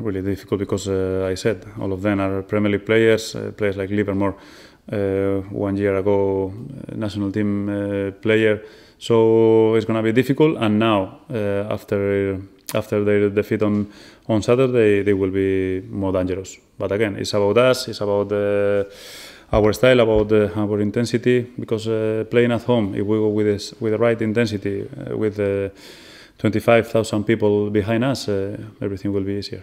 really difficult because uh, I said all of them are Premier League players, uh, players like Livermore, uh, one year ago uh, national team uh, player. So it's going to be difficult. And now uh, after after their defeat on on Saturday, they will be more dangerous. But again, it's about us. It's about. our style, about our intensity, because playing at home, if we go with this, with the right intensity, with 25,000 people behind us, everything will be easier.